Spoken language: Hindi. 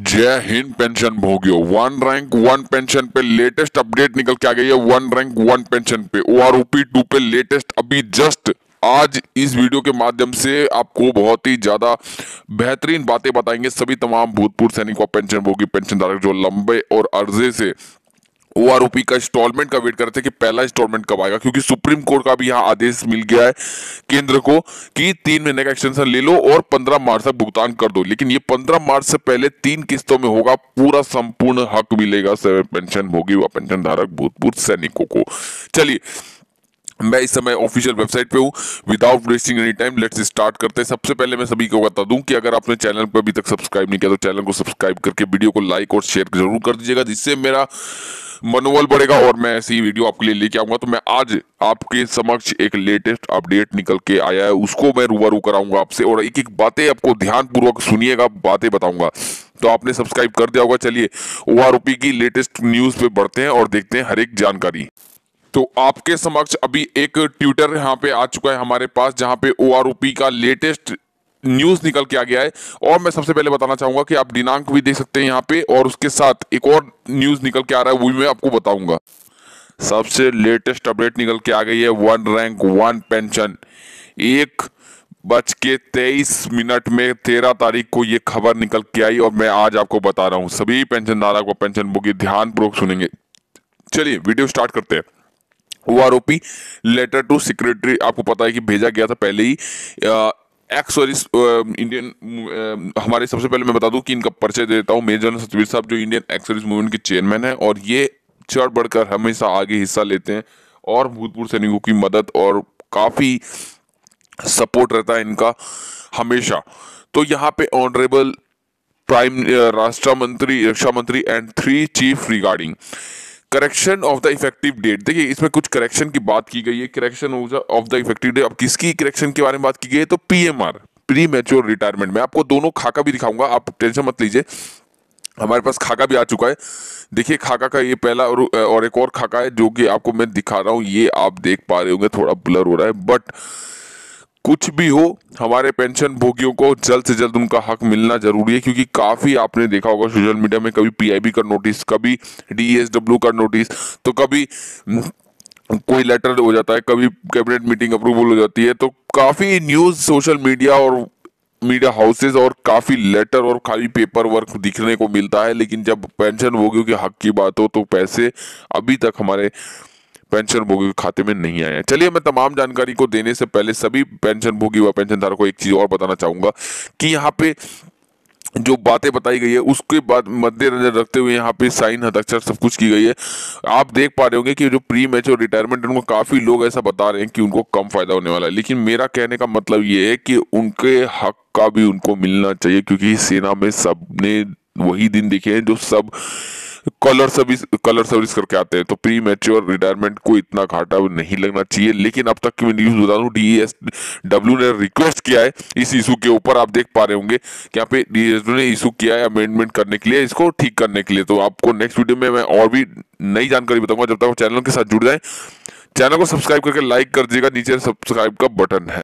जय हिंद पेंशन भोगियो वन रैंक वन पेंशन पे लेटेस्ट अपडेट निकल के आ गई है वन रैंक वन पेंशन पे ओ आर ओपी टू पे लेटेस्ट अभी जस्ट आज इस वीडियो के माध्यम से आपको बहुत ही ज्यादा बेहतरीन बातें बताएंगे सभी तमाम भूतपूर्व सैनिकों पेंशन भोगी पेंशन धारक जो लंबे और अर्जे से ओ आर ओपी का इंस्टॉलमेंट का वेट कर रहे थे कि पहला इंस्टॉलमेंट कब आएगा क्योंकि सुप्रीम कोर्ट का भी यहाँ आदेश मिल गया है केंद्र को कि तीन महीने का एक्सटेंशन ले लो और पंद्रह मार्च तक भुगतान कर दो लेकिन ये पंद्रह मार्च से पहले तीन किस्तों में होगा पूरा संपूर्ण हक मिलेगा पेंशन भोगी व पेंशन धारक भूतपूर्व सैनिकों को चलिए मैं इस समय ऑफिशियल वेबसाइट पे हूँ without wasting any time let's start करते हैं सबसे पहले मैं सभी को बता दूं कि अगर आपने चैनल पर अभी तक सब्सक्राइब नहीं किया तो चैनल को सब्सक्राइब करके वीडियो को लाइक और शेयर जरूर कर दीजिएगा जिससे मेरा मनोबल बढ़ेगा और मैं ऐसी वीडियो आपके लिए लेके आऊंगा तो मैं आज आपके समक्ष एक लेटेस्ट अपडेट निकल के आया है उसको मैं रूबरू कराऊंगा आपसे और एक एक बातें आपको ध्यान पूर्वक सुनिएगा बातें बताऊंगा तो आपने सब्सक्राइब कर दिया होगा चलिए ओ की लेटेस्ट न्यूज पे बढ़ते हैं और देखते हैं हर एक जानकारी तो आपके समक्ष अभी एक ट्विटर यहाँ पे आ चुका है हमारे पास जहाँ पे ओ का लेटेस्ट न्यूज निकल के आ गया है और मैं सबसे पहले बताना चाहूंगा कि आप दिनांक भी देख सकते हैं यहाँ पे और उसके साथ एक और न्यूज निकल के आ रहा है वो भी मैं आपको बताऊंगा सबसे लेटेस्ट अपडेट निकल के आ गई है वन रैंक वन पेंशन एक बज के तेईस मिनट में तेरह तारीख को ये खबर निकल के आई और मैं आज आपको बता रहा हूँ सभी पेंशनधारक को पेंशन भोगी ध्यानपूर्वक सुनेंगे चलिए वीडियो स्टार्ट करते हैं वो आरोपी लेटर टू सेक्रेटरी आपको पता है कि भेजा गया था पहले ही एक्स और इस इंडियन हमारे सबसे पहले मैं बता दूं कि इनका परिचय देता हूं मेजर सतवीर साहब जो इंडियन एक्सर्विस मूवमेंट के चेयरमैन हैं और ये चढ़ बढ़कर हमेशा आगे हिस्सा लेते हैं और भूतपूर्व सैनिकों की मदद और काफ़ी सपोर्ट रहता है इनका हमेशा तो यहाँ पे ऑनरेबल प्राइम राष्ट्र मंत्री रक्षा मंत्री and three chief regarding correction of the effective date देखिए इसमें कुछ करेक्शन की बात की गई है correction of the effective date अब किसकी करेक्शन के बारे में बात की गई है तो पीएमआर प्री मेच्योर रिटायरमेंट में आपको दोनों खाका भी दिखाऊंगा आप टेंशन मत लीजिए हमारे पास खाका भी आ चुका है देखिए खाका का ये पहला और, और एक और खाका है जो कि आपको मैं दिखा रहा हूँ ये आप देख पा रहे होंगे थोड़ा ब्लर हो रहा है बट कुछ भी हो हमारे पेंशन भोगियों को जल्द से जल्द उनका हक मिलना जरूरी है क्योंकि काफ़ी आपने देखा होगा सोशल मीडिया में कभी पीआईबी का नोटिस कभी डीएसडब्ल्यू का नोटिस तो कभी कोई लेटर हो जाता है कभी कैबिनेट मीटिंग अप्रूवल हो जाती है तो काफ़ी न्यूज़ सोशल मीडिया और मीडिया हाउसेज और काफ़ी लेटर और खाली पेपर वर्क दिखने को मिलता है लेकिन जब पेंशन भोगियों के हक की बात हो तो पैसे अभी तक हमारे पेंशन भोगी खाते में नहीं आए हैं चलिए मैं तमाम जानकारी को देने से पहले सभी पेंशन भोगी व पेंशन धारक को एक चीज और बताना चाहूंगा कि यहाँ पे जो बातें बताई गई है उसके बाद मद्देनजर रखते हुए यहाँ पे साइन हस्ताक्षर सब कुछ की गई है आप देख पा रहे होंगे कि जो प्री मैच और रिटायरमेंट उनको काफ़ी लोग ऐसा बता रहे हैं कि उनको कम फायदा होने वाला है लेकिन मेरा कहने का मतलब ये है कि उनके हक का भी उनको मिलना चाहिए क्योंकि सेना में सबने वही दिन देखे हैं जो सब कॉलर सर्विस कॉलर सर्विस करके आते हैं तो प्री मेच्योर रिटायरमेंट को इतना घाटा नहीं लगना चाहिए लेकिन अब तक की मैं न्यूज बता डी एस डब्ल्यू ने रिक्वेस्ट किया है इस इशू के ऊपर आप देख पा रहे होंगे यहाँ पे डी डब्ल्यू ने इशू किया है अमेंडमेंट करने के लिए इसको ठीक करने के लिए तो आपको नेक्स्ट वीडियो में मैं और भी नई जानकारी बताऊंगा जब तक आप चैनल के साथ जुड़ जाए चैनल को सब्सक्राइब करके लाइक कर दीजिएगा नीचे सब्सक्राइब का बटन है